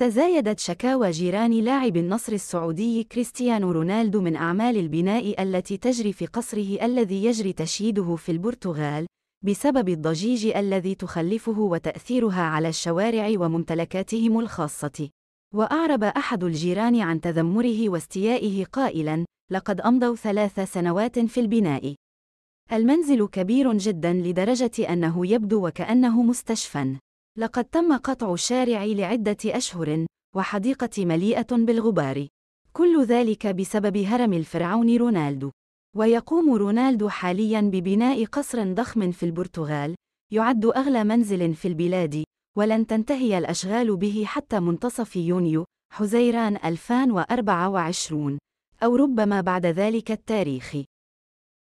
تزايدت شكاوى جيران لاعب النصر السعودي كريستيانو رونالدو من أعمال البناء التي تجري في قصره الذي يجري تشييده في البرتغال بسبب الضجيج الذي تخلفه وتأثيرها على الشوارع وممتلكاتهم الخاصة. وأعرب أحد الجيران عن تذمره واستيائه قائلاً: لقد أمضوا ثلاث سنوات في البناء. المنزل كبير جداً لدرجة أنه يبدو وكأنه مستشفى. لقد تم قطع الشارع لعدة أشهر، وحديقة مليئة بالغبار. كل ذلك بسبب هرم الفرعون رونالدو. ويقوم رونالدو حالياً ببناء قصر ضخم في البرتغال، يعد أغلى منزل في البلاد، ولن تنتهي الأشغال به حتى منتصف يونيو حزيران 2024 أو ربما بعد ذلك التاريخ